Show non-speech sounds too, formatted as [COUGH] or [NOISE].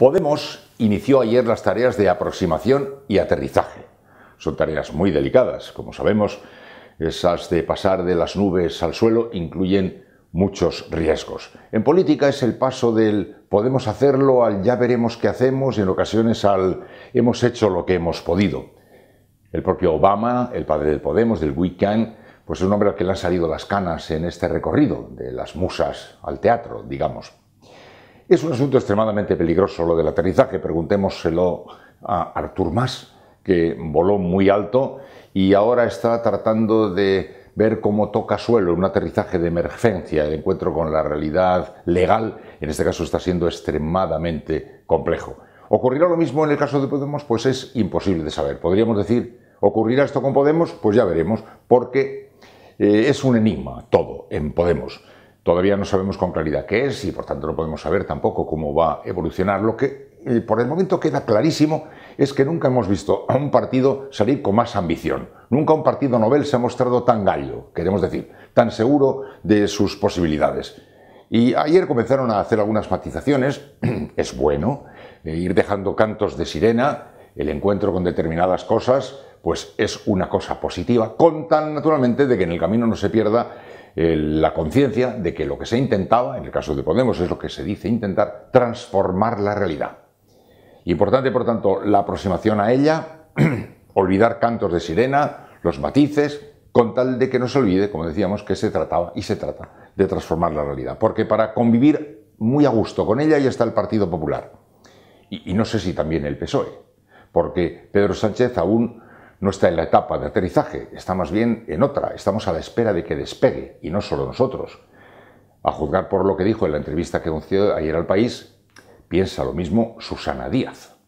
Podemos inició ayer las tareas de aproximación y aterrizaje. Son tareas muy delicadas, como sabemos, esas de pasar de las nubes al suelo incluyen muchos riesgos. En política es el paso del podemos hacerlo al ya veremos qué hacemos y en ocasiones al hemos hecho lo que hemos podido. El propio Obama, el padre del Podemos, del Weekend, pues es un hombre al que le han salido las canas en este recorrido, de las musas al teatro, digamos. Es un asunto extremadamente peligroso lo del aterrizaje, preguntémoselo a Artur Mas, que voló muy alto y ahora está tratando de ver cómo toca suelo un aterrizaje de emergencia, el encuentro con la realidad legal, en este caso está siendo extremadamente complejo. ¿Ocurrirá lo mismo en el caso de Podemos? Pues es imposible de saber. Podríamos decir, ¿ocurrirá esto con Podemos? Pues ya veremos, porque eh, es un enigma todo en Podemos. Todavía no sabemos con claridad qué es y por tanto no podemos saber tampoco cómo va a evolucionar. Lo que por el momento queda clarísimo es que nunca hemos visto a un partido salir con más ambición. Nunca un partido Nobel se ha mostrado tan gallo, queremos decir, tan seguro de sus posibilidades. Y ayer comenzaron a hacer algunas matizaciones, [CLEARS THROAT] es bueno, eh, ir dejando cantos de sirena, el encuentro con determinadas cosas, pues es una cosa positiva, con tan naturalmente de que en el camino no se pierda eh, la conciencia de que lo que se intentaba, en el caso de Podemos, es lo que se dice intentar, transformar la realidad. Importante, por tanto, la aproximación a ella, [CLEARS THROAT] olvidar cantos de sirena, los matices, con tal de que no se olvide, como decíamos, que se trataba y se trata de transformar la realidad. Porque para convivir muy a gusto con ella ya está el Partido Popular. y no sé si también el PSOE, porque Pedro Sánchez aún no está en la etapa de aterrizaje, está más bien en otra, estamos a la espera de que despegue, y no solo nosotros. A juzgar por lo que dijo en la entrevista que anunció ayer al país, piensa lo mismo Susana Díaz.